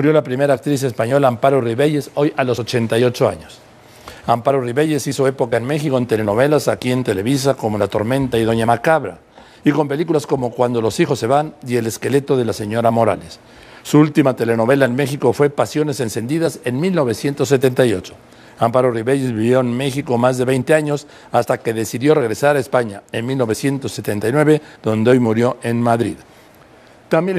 Murió la primera actriz española Amparo Ribelles, hoy a los 88 años. Amparo Ribelles hizo época en México en telenovelas, aquí en Televisa, como La Tormenta y Doña Macabra, y con películas como Cuando los hijos se van y El esqueleto de la señora Morales. Su última telenovela en México fue Pasiones encendidas en 1978. Amparo Ribelles vivió en México más de 20 años hasta que decidió regresar a España en 1979, donde hoy murió en Madrid. También